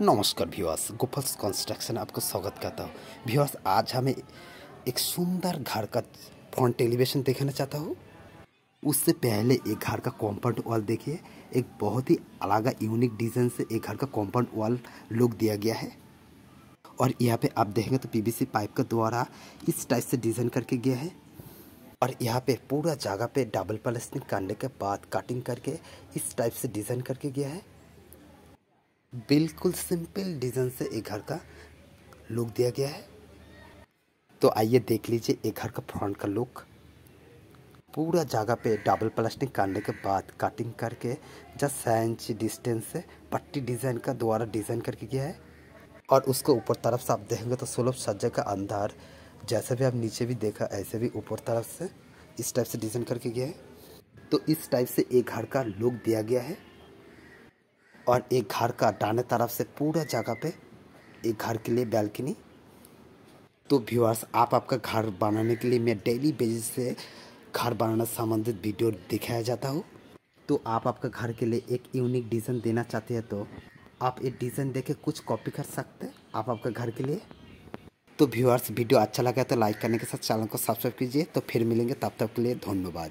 नमस्कार भिवास गोपल्स कंस्ट्रक्शन आपको स्वागत करता हूँ भिवास आज हमें एक सुंदर घर का फ्रंट एलिवेशन देखना चाहता हूँ उससे पहले एक घर का कॉम्पाउंड वॉल देखिए एक बहुत ही अलग यूनिक डिज़ाइन से एक घर का कॉम्पाउंड वॉल लुक दिया गया है और यहाँ पे आप देखेंगे तो पीवीसी पाइप के द्वारा इस टाइप से डिज़ाइन करके गया है और यहाँ पे पूरा जगह पे डबल प्लस्टिंग करने के बाद कटिंग करके इस टाइप से डिज़ाइन करके गया है बिल्कुल सिंपल डिज़ाइन से एक घर का लुक दिया गया है तो आइए देख लीजिए एक घर का फ्रंट का लुक पूरा जगह पे डबल प्लास्टिक करने के बाद कटिंग करके जस्ट छः इंच डिस्टेंस से पट्टी डिज़ाइन का दोबारा डिज़ाइन करके गया है और उसको ऊपर तरफ से आप देखेंगे तो सुलभ सज्जा का अंदर जैसे भी आप नीचे भी देखा ऐसे भी ऊपर तरफ से इस टाइप से डिज़ाइन करके गया है तो इस टाइप से एक घर का लुक दिया गया है और एक घर का डाने तरफ से पूरा जगह पे एक घर के लिए बैल्कनी तो व्यूअर्स आप आपका घर बनाने के लिए मैं डेली बेसिस से घर बनाना संबंधित वीडियो दिखाया जाता हूँ तो आप आपका घर के लिए एक यूनिक डिज़ाइन देना चाहते हैं तो आप ये डिज़ाइन देके कुछ कॉपी कर सकते हैं आप आपका घर के लिए तो व्यूअर्स वीडियो अच्छा लगा तो लाइक करने के साथ चैनल को सब्सक्राइब कीजिए तो फिर मिलेंगे तब तक के लिए धन्यवाद